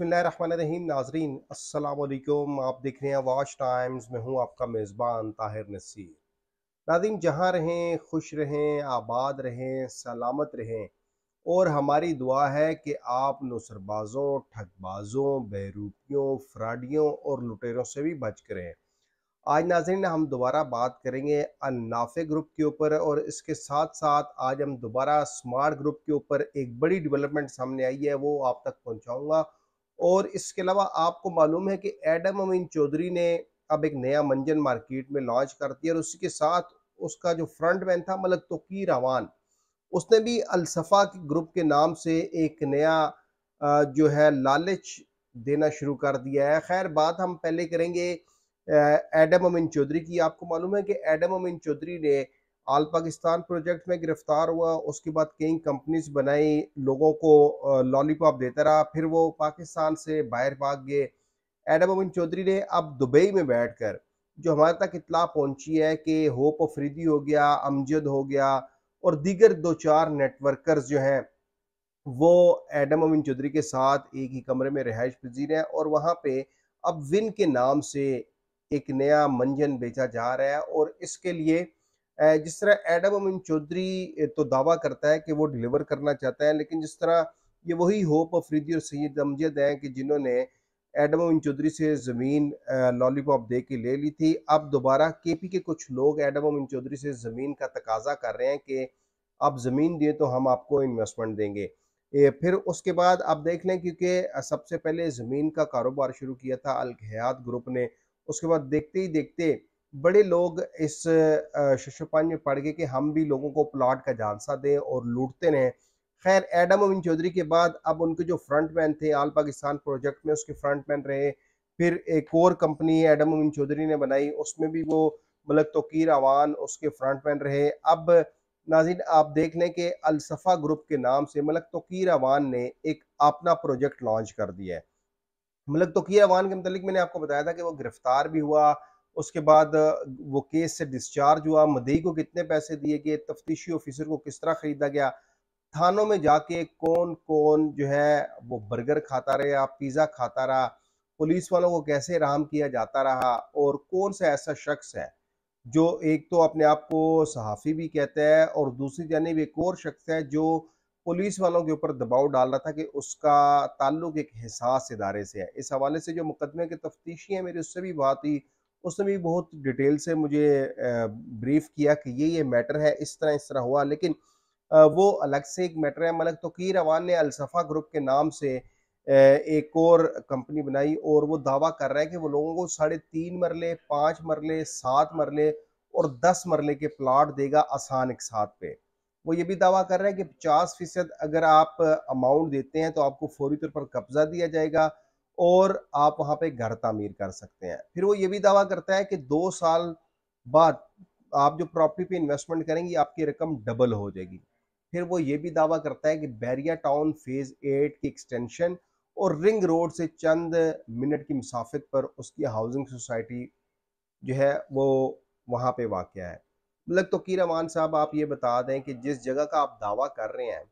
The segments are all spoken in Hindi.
बसमीम नाजरीन असलकुम आप देख रहे हैं वॉश टाइम्स में हूँ आपका मेज़बान ताहिर नसीर नाजीन जहाँ रहें खुश रहें आबाद रहें सलामत रहें और हमारी दुआ है कि आप नुसरबाज़ों ठगबाज़ों बहरूपियों फ्राडियों और लुटेरों से भी बच करें आज नाजरीन हम दोबारा बात करेंगे अनाफे ग्रुप के ऊपर और इसके साथ साथ आज हम दोबारा स्मार्ट ग्रुप के ऊपर एक बड़ी डेवलपमेंट सामने आई है वो आप तक पहुँचाऊँगा और इसके अलावा आपको मालूम है कि एडम अमीन चौधरी ने अब एक नया मंजन मार्केट में लॉन्च कर दिया और उसी के साथ उसका जो फ्रंट मैन था मलक तोकी रवान उसने भी अलसफा ग्रुप के नाम से एक नया जो है लालच देना शुरू कर दिया है खैर बात हम पहले करेंगे एडम अमीन चौधरी की आपको मालूम है कि एडम अमीन चौधरी ने आल पाकिस्तान प्रोजेक्ट में गिरफ्तार हुआ उसके बाद कई कंपनीज बनाई लोगों को लॉलीपॉप देता रहा फिर वो पाकिस्तान से बाहर भाग गए एडम अमिन चौधरी ने अब दुबई में बैठकर जो हमारे तक इतला पहुंची है कि होप अफरीदी हो गया अमजद हो गया और दीगर दो चार नेटवर्कर्स जो हैं वो एडम अमिन चौधरी के साथ एक ही कमरे में रिहाइश पजीर हैं और वहाँ पे अब विन के नाम से एक नया मंजन बेचा जा रहा है और इसके लिए जिस तरह एडम अमीन चौधरी तो दावा करता है कि वो डिलीवर करना चाहता है लेकिन जिस तरह ये वही होप अफरीदी और सैद अमजद हैं कि जिन्होंने एडम अमीन चौधरी से ज़मीन लॉलीपॉप दे के ले ली थी अब दोबारा के पी के कुछ लोग एडम अमीन चौधरी से ज़मीन का तकाजा कर रहे हैं कि आप ज़मीन दिए तो हम आपको इन्वेस्टमेंट देंगे ए, फिर उसके बाद आप देख लें क्योंकि सबसे पहले ज़मीन का कारोबार शुरू किया था अलहयात ग्रुप ने उसके बाद देखते ही देखते बड़े लोग इस शशोपान में पड़ गए कि हम भी लोगों को प्लाट का झांसा दें और लूटते रहें खैर एडम अमीन चौधरी के बाद अब उनके जो फ्रंट मैन थे आल पाकिस्तान प्रोजेक्ट में उसके फ्रंट मैन रहे फिर एक और कंपनी एडम अमीन चौधरी ने बनाई उसमें भी वो मलक तोकीर अवान उसके फ्रंट मैन रहे अब नाजिन आप देख लें कि अलसफ़ा ग्रुप के नाम से मलक तोकीर अवान ने एक अपना प्रोजेक्ट लॉन्च कर दिया है मलक तोकीर अवान के मतलब मैंने आपको बताया था कि वो गिरफ्तार भी हुआ उसके बाद वो केस से डिस्चार्ज हुआ मदई को कितने पैसे दिए गए तफ्तीशी ऑफिसर को किस तरह खरीदा गया थानों में जाके कौन कौन जो है वो बर्गर खाता रहा पिज़्ज़ा खाता रहा पुलिस वालों को कैसे राम किया जाता रहा और कौन सा ऐसा शख्स है जो एक तो अपने आप को सहाफ़ी भी कहता है और दूसरी जानब एक और शख्स है जो पुलिस वालों के ऊपर दबाव डाल रहा था कि उसका ताल्लुक एक हिसास इदारे से है इस हवाले से जो मुकदमे के तफ्तीशी है मेरी उससे भी बात हुई उसने भी बहुत डिटेल से मुझे ब्रीफ किया कि ये ये मैटर है इस तरह इस तरह हुआ लेकिन वो अलग से एक मैटर है मलक तो की रवान ने अलसफ़ा ग्रुप के नाम से एक और कंपनी बनाई और वो दावा कर रहा है कि वो लोगों को साढ़े तीन मरले पाँच मरले सात मरले और दस मरले के प्लाट देगा आसान एक साथ पे वो ये भी दावा कर रहा है कि पचास फीसद अगर आप अमाउंट देते हैं तो आपको फौरी तौर पर कब्जा दिया जाएगा और आप वहाँ पे घर तामीर कर सकते हैं फिर वो ये भी दावा करता है कि दो साल बाद आप जो प्रॉपर्टी पे इन्वेस्टमेंट करेंगे आपकी रकम डबल हो जाएगी फिर वो ये भी दावा करता है कि बैरिया टाउन फेज़ एट की एक्सटेंशन और रिंग रोड से चंद मिनट की मुसाफत पर उसकी हाउसिंग सोसाइटी जो है वो वहाँ पे वाक़ है मतलब तो कीर साहब आप ये बता दें कि जिस जगह का आप दावा कर रहे हैं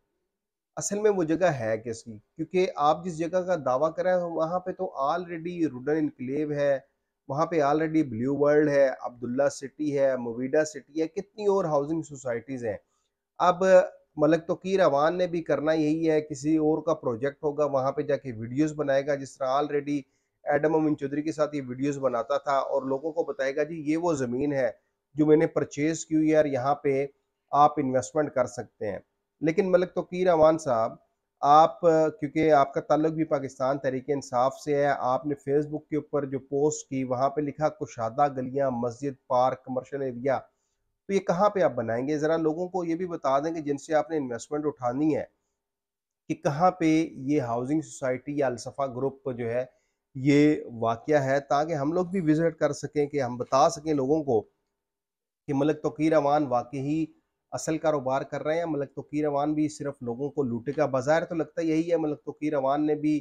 असल में वो जगह है किसकी क्योंकि आप जिस जगह का दावा कर रहे हो वहाँ पे तो ऑलरेडी रूडन इनकलेव है वहाँ पे ऑलरेडी ब्लू वर्ल्ड है अब्दुल्ला सिटी है मोविडा सिटी है कितनी और हाउसिंग सोसाइटीज़ हैं अब मलक तोकीर अवान ने भी करना यही है किसी और का प्रोजेक्ट होगा वहाँ पे जाके वीडियोस बनाएगा जिस तरह ऑलरेडी एडम अमिन चौधरी के साथ ये वीडियोस बनाता था और लोगों को बताएगा जी ये वो ज़मीन है जो मैंने परचेज़ की हुई है और यहाँ पे आप इन्वेस्टमेंट कर सकते हैं लेकिन मलिक तोकीर अवान साहब आप क्योंकि आपका ताल्लुक भी पाकिस्तान तरीके इंसाफ से है आपने फेसबुक के ऊपर जो पोस्ट की वहाँ पे लिखा कुशादा गलियाँ मस्जिद पार्क कमर्शल एरिया तो ये कहाँ पे आप बनाएंगे ज़रा लोगों को ये भी बता दें कि जिनसे आपने इन्वेस्टमेंट उठानी है कि कहाँ पे ये हाउसिंग सोसाइटी या अलसफ़ा ग्रुप जो है ये वाक़ है ताकि हम लोग भी विज़िट कर सकें कि हम बता सकें लोगों को कि मलिक तोकीर अवान वाकई असल कारोबार कर रहे हैं मलक तोकी रवान भी सिर्फ लोगों को लूटेगा बाज़ार तो लगता यही है मलक तोकी रवान ने भी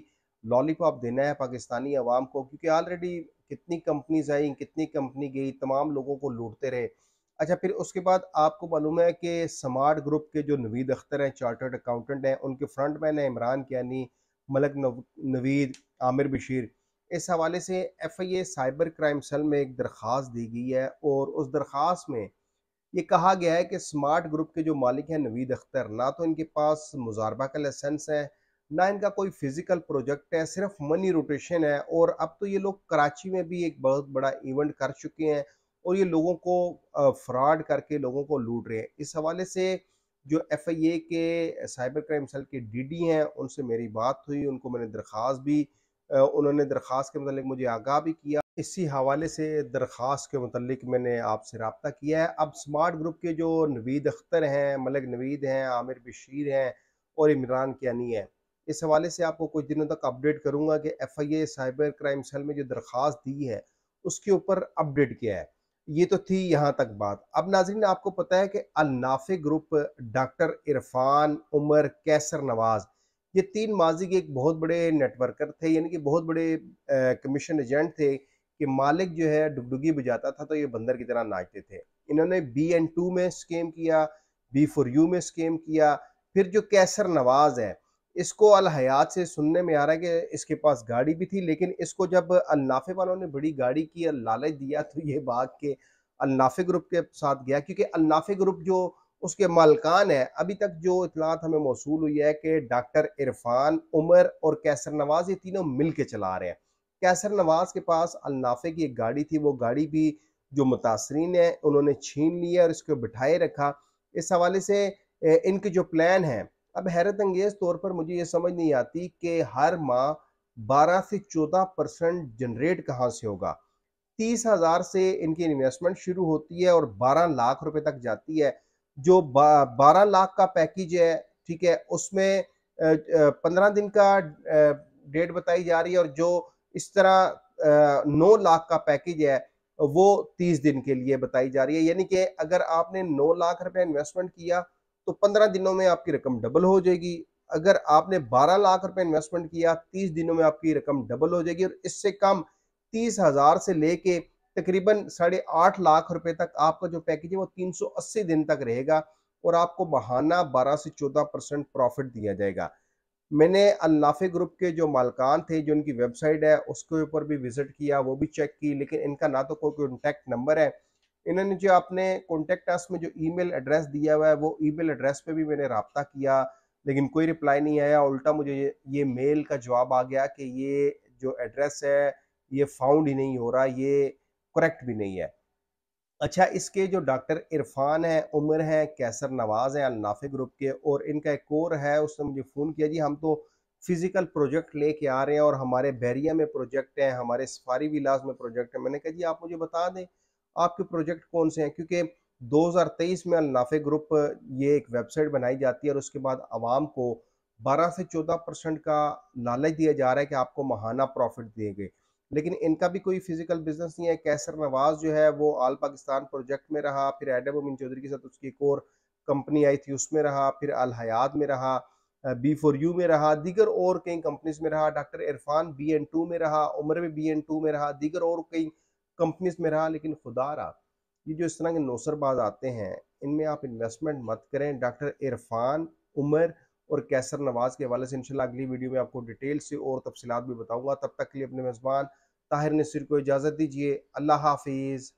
लॉलीपॉप देना है पाकिस्तानी आवाम को क्योंकि ऑलरेडी कितनी कंपनीज आई कितनी कंपनी गई तमाम लोगों को लूटते रहे अच्छा फिर उसके बाद आपको मालूम है कि स्मार्ट ग्रुप के जो नवीद अख्तर हैं चार्टर्ड अकाउंटेंट हैं उनके फ्रंट मैन हैं इमरान कियानी मलक नवीद आमिर बशीर इस हवाले से F I A cyber crime cell में एक दरख्वास्त दी गई है और उस दरख्वास्त में ये कहा गया है कि स्मार्ट ग्रुप के जो मालिक हैं नवीद अख्तर ना तो इनके पास मुजारबा का लाइसेंस है ना इनका कोई फिजिकल प्रोजेक्ट है सिर्फ मनी रोटेशन है और अब तो ये लोग कराची में भी एक बहुत बड़ा इवेंट कर चुके हैं और ये लोगों को फ्रॉड करके लोगों को लूट रहे हैं इस हवाले से जो एफ आई ए के साइबर क्राइम सेल के डी डी हैं उनसे मेरी बात हुई उनको मैंने दरख्वास्त भी उन्होंने दरख्वास्त के मतलब मुझे आगाह भी किया इसी हवाले से दरख्वास्त के मतलब मैंने आपसे रबता किया है अब स्मार्ट ग्रुप के जो नवीद अख्तर हैं मलिक नवीद हैं आमिर बशीर हैं और इमरान कियानी हैं इस हवाले से आपको कुछ दिनों तक अपडेट करूंगा कि F I A cyber crime cell में जो दरख्वास्त दी है उसके ऊपर अपडेट किया है ये तो थी यहाँ तक बात अब नाजरीन आपको पता है कि अलनाफे ग्रुप डॉक्टर इरफान उमर कैसर नवाज़ ये तीन माजी के एक बहुत बड़े नेटवर्कर थे यानी कि बहुत बड़े कमीशन एजेंट थे कि मालिक जो है डुगडुगी बजाता था तो ये बंदर की तरह नाचते थे इन्होंने बी एन टू में स्कीम किया बी फॉर यू में स्कीम किया फिर जो कैसर नवाज है इसको अलहयात से सुनने में आ रहा है कि इसके पास गाड़ी भी थी लेकिन इसको जब अलनाफे वालों ने बड़ी गाड़ी की लालच दिया तो ये भाग के अलनाफे ग्रुप के साथ गया क्योंकि अलनाफे ग्रुप जो उसके मालकान है अभी तक जो इतलात हमें मौसू हुई है कि डॉक्टर इरफान उमर और कैसर नवाज ये तीनों मिल के चला रहे हैं कैसर नवाज के पास अलनाफे की एक गाड़ी थी वो गाड़ी भी जो मुतासरीन है उन्होंने छीन ली है और इसको बिठाए रखा इस हवाले से इनके जो प्लान है अब हैरत अंगेज़ तौर पर मुझे ये समझ नहीं आती कि हर माह बारह से चौदह परसेंट जनरेट कहाँ से होगा तीस हज़ार से इनकी इन्वेस्टमेंट शुरू होती है और बारह लाख रुपए तक जाती है जो बारह लाख का पैकेज है ठीक है उसमें पंद्रह दिन का डेट बताई जा रही है और जो इस तरह नौ लाख का पैकेज है वो तीस दिन के लिए बताई जा रही है यानी कि अगर आपने नौ लाख रुपया इन्वेस्टमेंट किया तो पंद्रह दिनों में आपकी रकम डबल हो जाएगी अगर आपने बारह लाख रुपया इन्वेस्टमेंट किया तीस दिनों में आपकी रकम डबल हो जाएगी और इससे कम तीस हजार से लेके तकरीबन साढ़े आठ लाख रुपए तक आपका जो पैकेज है वो तीन सौ अस्सी दिन तक रहेगा और आपको बहाना बारह से चौदह परसेंट प्रॉफिट दिया जाएगा मैंने अल्लाफे ग्रुप के जो मालकान थे जो इनकी वेबसाइट है उसके ऊपर भी विजिट किया वो भी चेक की लेकिन इनका ना तो कोई कॉन्टैक्ट नंबर है इन्होंने जो आपने कॉन्टैक्ट अस में जो ईमेल एड्रेस दिया हुआ है वो ईमेल एड्रेस पे भी मैंने रबता किया लेकिन कोई रिप्लाई नहीं आया उल्टा मुझे ये मेल का जवाब आ गया कि ये जो एड्रेस है ये फाउंड ही नहीं हो रहा ये करेक्ट भी नहीं है अच्छा इसके जो डॉक्टर इरफान हैं उमर हैं कैसर नवाज़ हैं अलनाफे ग्रुप के और इनका एक और है उसने मुझे फ़ोन किया जी हम तो फिज़िकल प्रोजेक्ट लेके आ रहे हैं और हमारे बैरिया में प्रोजेक्ट हैं हमारे सफारी विलास में प्रोजेक्ट हैं मैंने कहा जी आप मुझे बता दें आपके प्रोजेक्ट कौन से हैं क्योंकि 2023 में अलनाफे ग्रुप ये एक वेबसाइट बनाई जाती है और उसके बाद आवाम को 12 से 14 परसेंट का लालच दिया जा रहा है कि आपको महाना प्रॉफिट दिए गए लेकिन इनका भी कोई फिजिकल बिजनेस नहीं है कैसर नवाज जो है वो आल पाकिस्तान प्रोजेक्ट में रहा फिर एडम उमिन चौधरी के साथ उसकी एक और कंपनी आई थी उसमें रहा फिर अल हयात में रहा बी फोर यू में रहा दीगर और कई कंपनीज में रहा doctor Irfan B N two में रहा उमर में बी एन टू में रहा दीगर और कई कंपनीज में रहा लेकिन खुदा रहा ये जो इस तरह के नौसरबाज आते हैं इनमें आप इन्वेस्टमेंट मत करें डॉक्टर इरफान उमर और कैसर नवाज के हवाले से इंशाल्लाह अगली वीडियो में आपको डिटेल से और तफसीत भी बताऊंगा तब तक के लिए अपने मेज़बान ताहिर नसीर को इजाज़त दीजिए अल्लाह हाफिज़